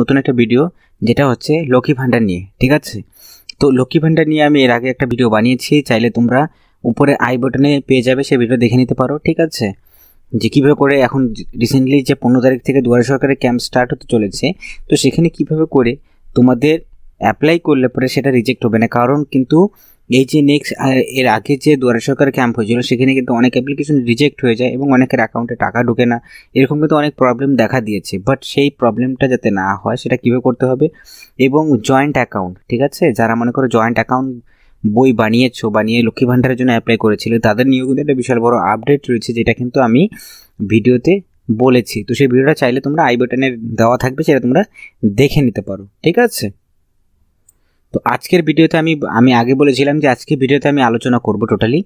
নতুন একটা ভিডিও যেটা হচ্ছে লক্ষ্মী ভাণ্ডার নিয়ে ঠিক আছে তো লক্ষ্মী ভাণ্ডার নিয়ে আমি এর আগে একটা ভিডিও বানিয়েছি চাইলে তোমরা উপরে আই বটনে পেয়ে যাবে সে ভিডিও দেখে নিতে পারো ঠিক আছে যে কীভাবে করে এখন রিসেন্টলি যে পনেরো তারিখ থেকে দুয়ারে সরকারের ক্যাম্প স্টার্ট হতে চলেছে তো সেখানে কিভাবে করে তোমাদের অ্যাপ্লাই করলে পরে সেটা রিজেক্ট হবে না কারণ কিন্তু এই যে নেক্সট এর আগে যে দুয়ারে সরকার ক্যাম্প হয়েছিল সেখানে কিন্তু অনেক অ্যাপ্লিকেশন রিজেক্ট হয়ে যায় এবং অনেকের অ্যাকাউন্টে টাকা ঢোকে না এরকম কিন্তু অনেক প্রবলেম দেখা দিয়েছে বাট সেই প্রবলেমটা যাতে না হয় সেটা কীভাবে করতে হবে এবং জয়েন্ট অ্যাকাউন্ট ঠিক আছে যারা মনে করো জয়েন্ট অ্যাকাউন্ট বই বানিয়েছো বানিয়ে লক্ষ্মী ভাণ্ডারের জন্য অ্যাপ্লাই করেছিলে তাদের নিয়েও কিন্তু একটা বিশাল বড় আপডেট রয়েছে যেটা কিন্তু আমি ভিডিওতে বলেছি তো সেই ভিডিওটা চাইলে তোমরা আই বাটনের দেওয়া থাকবে সেটা তোমরা দেখে নিতে পারো ঠিক আছে তো আজকের ভিডিওতে আমি আমি আগে বলেছিলাম যে আজকে ভিডিওতে আমি আলোচনা করব টোটালি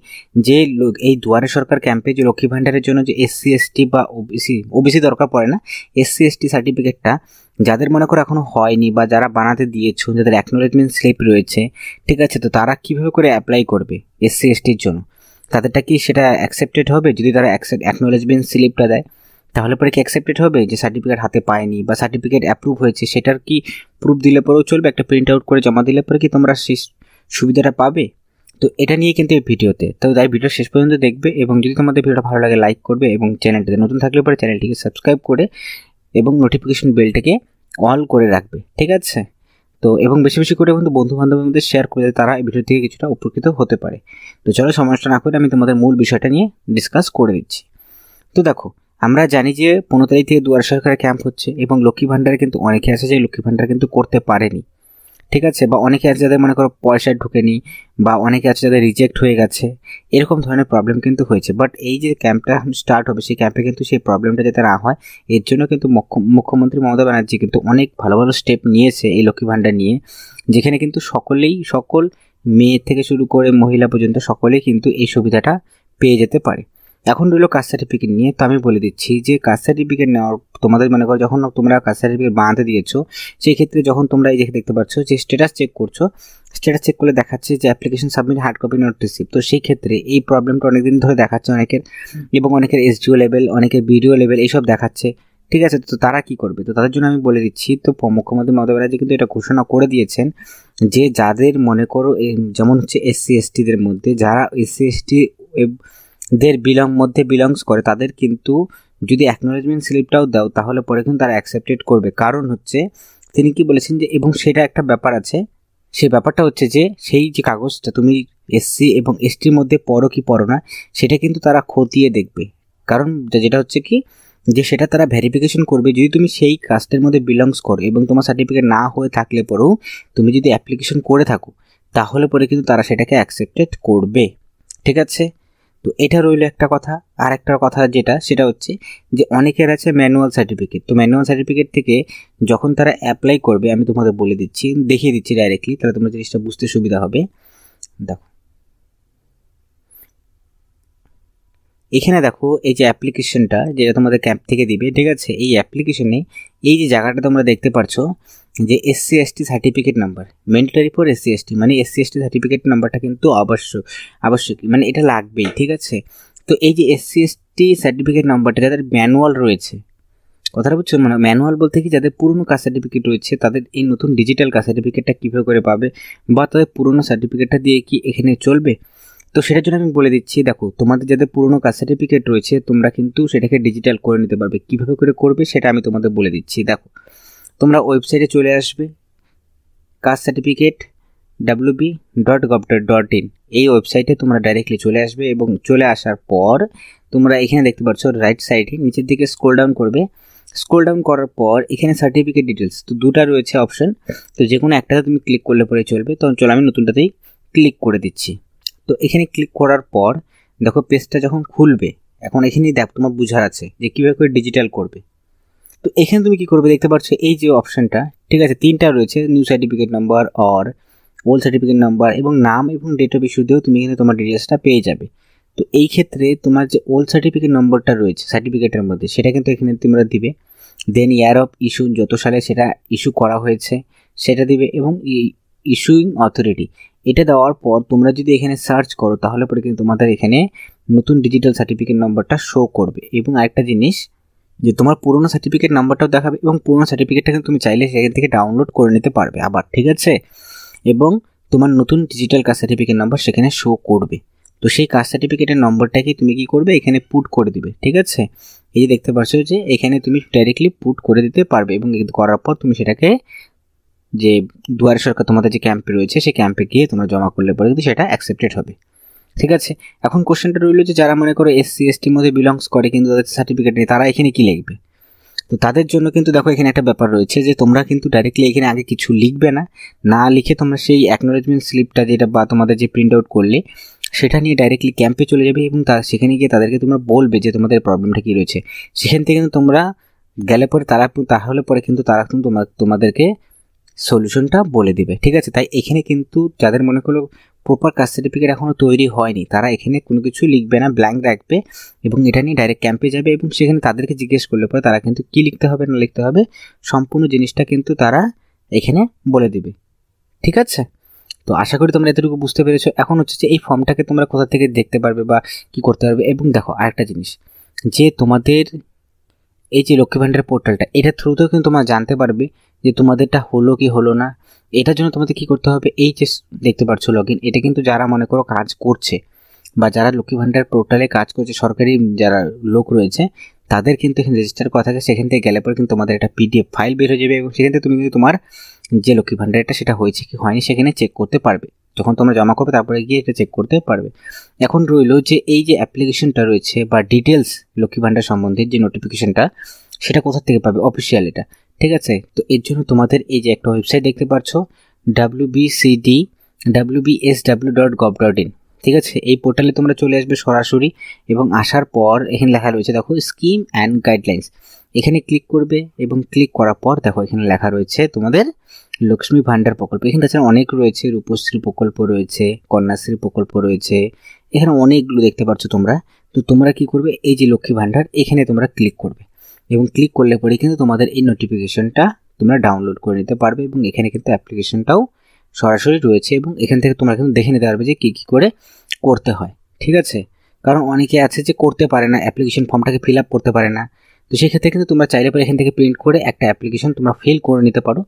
যে এই দুয়ারে সরকার ক্যাম্পে যে লক্ষ্মী ভাণ্ডারের জন্য যে এসসি এসটি বা ওবিসি ওবিসি দরকার পড়ে না এসসি এসটি সার্টিফিকেটটা যাদের মনে করো এখনও হয়নি বা যারা বানাতে দিয়েছ যাদের অ্যাকনোলেজমেন্ট স্লিপ রয়েছে ঠিক আছে তো তারা কীভাবে করে অ্যাপ্লাই করবে এসসি এসটির জন্য তাদেরটা কি সেটা অ্যাকসেপ্টেড হবে যদি তারা অ্যাকনোলেজমেন্ট স্লিপটা দেয় তাহলে পরে কি অ্যাকসেপ্টেড হবে যে সার্টিফিকেট হাতে পায়নি বা সার্টিফিকেট অ্যাপ্রুভ হয়েছে সেটার কি প্রুফ দিলে পরেও চলবে একটা প্রিন্ট আউট করে জমা দিলে পরে কি তোমরা সেই সুবিধাটা পাবে তো এটা নিয়ে কিন্তু এই ভিডিওতে তো তাই ভিডিও শেষ পর্যন্ত দেখবে এবং যদি তোমাদের ভিডিওটা ভালো লাগে লাইক করবে এবং চ্যানেলটিতে নতুন থাকলে পরে চ্যানেলটিকে সাবস্ক্রাইব করে এবং নোটিফিকেশন বেলটাকে অল করে রাখবে ঠিক আছে তো এবং বেশি বেশি করে কিন্তু বন্ধু বান্ধবের মধ্যে শেয়ার করে তারা এই ভিডিও থেকে কিছুটা উপকৃত হতে পারে তো চলো সমস্যা না করে আমি তোমাদের মূল বিষয়টা নিয়ে ডিসকাস করে দিচ্ছি তো দেখো আমরা জানি যে পনেরো তারিখ থেকে দুয়ার সরকারের ক্যাম্প হচ্ছে এবং লক্ষ্মী ভাণ্ডারে কিন্তু অনেকে আছে যে লক্ষ্মী ভাণ্ডার কিন্তু করতে পারেনি ঠিক আছে বা অনেকে আছে যাদের মনে করো পয়সা ঢুকেনি বা অনেকে আছে যাদের রিজেক্ট হয়ে গেছে এরকম ধরনের প্রবলেম কিন্তু হয়েছে বাট এই যে ক্যাম্পটা স্টার্ট হবে সেই ক্যাম্পে কিন্তু সেই প্রবলেমটা যাতে না হয় এর জন্য কিন্তু মুখ্যমন্ত্রী মমতা ব্যানার্জি কিন্তু অনেক ভালো ভালো স্টেপ নিয়েছে এই লক্ষ্মী ভাণ্ডার নিয়ে যেখানে কিন্তু সকলেই সকল মেয়ে থেকে শুরু করে মহিলা পর্যন্ত সকলেই কিন্তু এই সুবিধাটা পেয়ে যেতে পারে এখন রইল কাস্ট সার্টিফিকেট নিয়ে তো আমি বলে দিচ্ছি যে কাস্ট সার্টিফিকেট নেওয়ার তোমাদের মনে করো যখন তোমরা কাস্ট সার্টিফিকেট বানাতে দিয়েছো সেই ক্ষেত্রে যখন তোমরা এই যে দেখতে পাচ্ছ যে স্ট্যাটাস চেক করছো স্ট্যাটাস চেক করলে দেখাচ্ছে যে application submit hard copy not receive তো সেই ক্ষেত্রে এই প্রবলেমটা অনেকদিন ধরে দেখাচ্ছে অনেকের এবং অনেকের এসডিও লেভেল অনেকের বিডিও লেভেল এইসব দেখাচ্ছে ঠিক আছে তো তারা কি করবে তো তাদের জন্য আমি বলে দিচ্ছি তো মুখ্যমন্ত্রী মমতা ব্যানার্জি কিন্তু এটা ঘোষণা করে দিয়েছেন যে যাদের মনে করো যেমন হচ্ছে এসসি এসটিদের মধ্যে যারা এসসি এসটি দের বিলং মধ্যে বিলংস করে তাদের কিন্তু যদি অ্যাকনোলেজমেন্ট স্লিপটাও দাও তাহলে পরে কিন্তু তারা অ্যাকসেপ্টেড করবে কারণ হচ্ছে তিনি কি বলেছেন যে এবং সেটা একটা ব্যাপার আছে সেই ব্যাপারটা হচ্ছে যে সেই যে কাগজটা তুমি এসসি এবং এসটির মধ্যে পড়ো কি পড়ো না সেটা কিন্তু তারা খতিয়ে দেখবে কারণ যেটা হচ্ছে কি যে সেটা তারা ভেরিফিকেশন করবে যদি তুমি সেই কাস্টের মধ্যে বিলংস করো এবং তোমার সার্টিফিকেট না হয়ে থাকলে পরেও তুমি যদি অ্যাপ্লিকেশন করে থাকো তাহলে পরে কিন্তু তারা সেটাকে অ্যাকসেপ্টেড করবে ঠিক আছে তো এটা রইল একটা কথা আর একটা কথা যেটা সেটা হচ্ছে যে অনেকের আছে ম্যানুয়াল সার্টিফিকেট তো ম্যানুয়াল সার্টিফিকেট থেকে যখন তারা অ্যাপ্লাই করবে আমি তোমাদের বলে দিচ্ছি দেখিয়ে দিচ্ছি ডাইরেক্টলি তাহলে তোমরা জিনিসটা বুঝতে সুবিধা হবে দেখো এখানে দেখো এই যে অ্যাপ্লিকেশনটা যেটা তোমাদের ক্যাম্প থেকে দিবে ঠিক আছে এই অ্যাপ্লিকেশনে এই যে জায়গাটা তোমরা দেখতে পারছো যে SC ST certificate number mandatory for SC ST মানে এসসি এসটি সার্টিফিকেট নাম্বারটা কিন্তু অবশ্য আবশ্যক মানে এটা লাগবেই ঠিক আছে তো এই যে এসসি এসটি সার্টিফিকেট নাম্বারটা যাদের ম্যানুয়াল রয়েছে কথাটা বুঝছো মানে ম্যানুয়াল বলতে কি যাদের পুরনো কাস্ট সার্টিফিকেট রয়েছে তাদের এই নতুন ডিজিটাল কাস্ট সার্টিফিকেটটা কীভাবে করে পাবে বা তাদের পুরনো সার্টিফিকেটটা দিয়ে কি এখানে চলবে তো সেটার জন্য আমি বলে দিচ্ছি দেখো তোমাদের যাদের পুরনো কাস্ট সার্টিফিকেট রয়েছে তোমরা কিন্তু সেটাকে ডিজিটাল করে নিতে পারবে কীভাবে করে করবে সেটা আমি তোমাদের বলে দিচ্ছি দেখো তোমরা ওয়েবসাইটে চলে আসবে caste certificate WB dot gov dot dot in এই ওয়েবসাইটে তোমরা ডাইরেক্টলি চলে আসবে এবং চলে আসার পর তোমরা এখানে দেখতে পাচ্ছ রাইট সাইডে নিচের দিকে স্ক্রোল ডাউন করবে স্ক্রোল ডাউন করার পর এখানে সার্টিফিকেট ডিটেলস তো দুটা রয়েছে অপশন তো যে কোনো একটাতে তুমি ক্লিক করলে পরে চলবে তখন চলো আমি নতুনটাতেই ক্লিক করে দিচ্ছি তো এখানে ক্লিক করার পর দেখো পেজটা যখন খুলবে এখন এখানেই দেখ তোমার বুঝার আছে যে কীভাবে করে ডিজিটাল করবে তো এখানে তুমি কি করবে দেখতে পাচ্ছ এই যে অপশানটা ঠিক আছে তিনটা রয়েছে new certificate number or old certificate number এবং নাম এবং ডেট অফ ইস্যু দিয়েও তুমি এখানে তোমার ডিটেলসটা পেয়ে যাবে তো এই ক্ষেত্রে তোমার যে ওল্ড সার্টিফিকেট নম্বরটা রয়েছে সার্টিফিকেটের মধ্যে সেটা কিন্তু এখানে তোমরা দিবে দেন ইয়ার অফ ইস্যু যত সালে সেটা ইস্যু করা হয়েছে সেটা দিবে এবং ইস্যুইং অথরিটি এটা দেওয়ার পর তোমরা যদি এখানে সার্চ করো তাহলে পরে কিন্তু তোমাদের এখানে নতুন ডিজিটাল সার্টিফিকেট নম্বরটা শো করবে এবং আরেকটা জিনিস যে তোমার পুরনো সার্টিফিকেট নাম্বারটাও দেখাবে এবং পুরনো সার্টিফিকেটটা কিন্তু তুমি চাইলে সেখান থেকে ডাউনলোড করে নিতে পারবে আবার ঠিক আছে এবং তোমার নতুন ডিজিটাল কাস্ট সার্টিফিকেট নাম্বার সেখানে শো করবে তো সেই কাস্ট সার্টিফিকেটের নম্বরটাকে তুমি কি করবে এখানে পুট করে দিবে ঠিক আছে এই যে দেখতে পাচ্ছ যে এখানে তুমি ডাইরেক্টলি পুট করে দিতে পারবে এবং করার পর তুমি সেটাকে যে দুয়ারে সরকার তোমাদের যে ক্যাম্পে রয়েছে সেই ক্যাম্পে গিয়ে তোমরা জমা করলে পরে কিন্তু সেটা অ্যাকসেপ্টেড হবে ঠিক আছে এখন কোশ্চেনটা রইল যে যারা মনে করো এসসি এসটির মধ্যে বিলংস করে কিন্তু তাদের সার্টিফিকেট নেই তারা এখানে কী লিখবে তো তাদের জন্য কিন্তু দেখো এখানে একটা ব্যাপার রয়েছে যে তোমরা কিন্তু ডাইরেক্টলি এখানে আগে কিছু লিখবে না না লিখে তোমরা সেই অ্যাকনোলেজমেন্ট স্লিপটা যেটা বা তোমাদের যে প্রিন্ট আউট করলে সেটা নিয়ে ডাইরেক্টলি ক্যাম্পে চলে যাবে এবং তার সেখানে গিয়ে তাদেরকে তোমরা বলবে যে তোমাদের প্রবলেমটা কী রয়েছে সেখান থেকে কিন্তু তোমরা গেলে পরে তারা তাহলে পরে কিন্তু তারা কিন্তু তোমাদেরকে সলিউশনটা বলে দিবে ঠিক আছে তাই এখানে কিন্তু যাদের মনে করো প্রপার কাস্ট সার্টিফিকেট এখনও তৈরি হয়নি তারা এখানে কোনো কিছু লিখবে না ব্ল্যাঙ্ক রাখবে এবং এটা নিয়ে ডাইরেক্ট ক্যাম্পে যাবে এবং সেখানে তাদেরকে জিজ্ঞেস করলে পরে তারা কিন্তু কী লিখতে হবে না লিখতে হবে সম্পূর্ণ জিনিসটা কিন্তু তারা এখানে বলে দেবে ঠিক আছে তো আশা করি তোমরা এতটুকু বুঝতে পেরেছো এখন হচ্ছে যে এই ফর্মটাকে তোমরা কোথা থেকে দেখতে পারবে বা কি করতে পারবে এবং দেখো আরেকটা জিনিস যে তোমাদের এই যে লক্ষ্মী ভাণ্ডার পোর্টালটা এটা থ্রুতেও কিন্তু তোমরা জানতে পারবে যে তোমাদেরটা হলো কি হলো না এটার জন্য তোমাদের কি করতে হবে এই যে দেখতে পাচ্ছ লগ ইন এটা কিন্তু যারা মনে করো কাজ করছে বা যারা লক্ষ্মী ভাণ্ডার পোর্টালে কাজ করছে সরকারি যারা লোক রয়েছে তাদের কিন্তু এখানে রেজিস্টার করা থাকে সেখান থেকে গেলে পরে কিন্তু তোমাদের একটা পিডিএফ ফাইল বের হয়ে যাবে এবং সেখান থেকে তুমি কিন্তু তোমার যে লক্ষ্মী ভাণ্ডারটা সেটা হয়েছে কি হয়নি সেখানে চেক করতে পারবে যখন তোমরা জমা করবে তারপরে গিয়ে এটা চেক করতে পারবে এখন রইল যে এই যে অ্যাপ্লিকেশনটা রয়েছে বা ডিটেলস লক্ষ্মী ভাণ্ডার সম্বন্ধে যে নোটিফিকেশনটা সেটা কোথা থেকে পাবে অফিসিয়াল এটা ঠিক আছে তো এর জন্য তোমাদের এই যে একটা ওয়েবসাইট দেখতে পাচ্ছ W BCD W BS W dot gov dot in ঠিক আছে এই পোর্টালে তোমরা চলে আসবে সরাসরি এবং আসার পর এখানে লেখা রয়েছে দেখো স্কিম অ্যান্ড গাইডলাইন্স এখানে ক্লিক করবে এবং ক্লিক করার পর দেখো এখানে লেখা রয়েছে তোমাদের লক্ষ্মী ভাণ্ডার প্রকল্প এখানে তাছাড়া অনেক রয়েছে রূপশ্রী প্রকল্প রয়েছে কন্যাশ্রী প্রকল্প রয়েছে এখানে অনেকগুলো দেখতে পাচ্ছ তোমরা তো তোমরা কি করবে এই যে লক্ষ্মী ভাণ্ডার এখানে তোমরা ক্লিক করবে এবং ক্লিক করলে পরে কিন্তু তোমাদের এই নোটিফিকেশনটা তোমরা ডাউনলোড করে নিতে পারবে এবং এখানে কিন্তু অ্যাপ্লিকেশনটাও সরাসরি রয়েছে এবং এখান থেকে তোমরা কিন্তু দেখে নিতে পারবে যে কী কী করে করতে হয় ঠিক আছে কারণ অনেকে আছে যে করতে পারে না অ্যাপ্লিকেশন ফর্মটাকে ফিল আপ করতে পারে না তো সেক্ষেত্রে কিন্তু তোমরা চাইলে পরে এখান থেকে প্রিন্ট করে একটা অ্যাপ্লিকেশন তোমরা ফিল করে নিতে পারো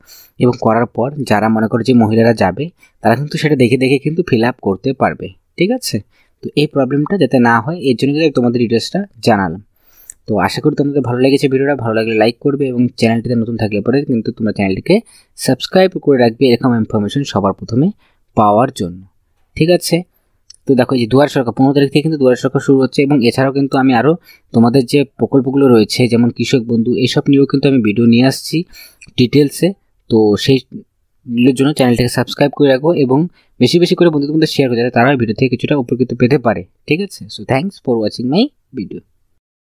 এবং করার পর যারা মনে করো যে মহিলারা যাবে তারা কিন্তু সেটা দেখে দেখে কিন্তু ফিল আপ করতে পারবে ঠিক আছে তো এই প্রবলেমটা যাতে না হয় এর জন্য কিন্তু তোমাদের ডিটেলসটা জানালাম তো আশা করি তোমাদের ভালো লেগেছে ভিডিওটা ভালো লাগলে লাইক করবে এবং চ্যানেলটিতে নতুন থাকলে পরে কিন্তু তোমরা চ্যানেলটিকে সাবস্ক্রাইব করে রাখবে এরকম ইনফরমেশন সবার প্রথমে পাওয়ার জন্য ঠিক আছে তো দেখো যে দুয়ার সরকার পনেরো তারিখ থেকে কিন্তু দুয়ার সরকার শুরু হচ্ছে এবং এছাড়াও কিন্তু আমি আরও তোমাদের যে প্রকল্পগুলো রয়েছে যেমন কৃষক বন্ধু এসব নিয়েও কিন্তু আমি ভিডিও নিয়ে আসছি ডিটেলসে তো সেই জন্য চ্যানেলটাকে সাবস্ক্রাইব করে রাখো এবং বেশি বেশি করে বন্ধুদের মধ্যে শেয়ার করে যাতে তারা ভিডিও থেকে কিছুটা উপকৃত পেতে পারে ঠিক আছে so thanks for watching my video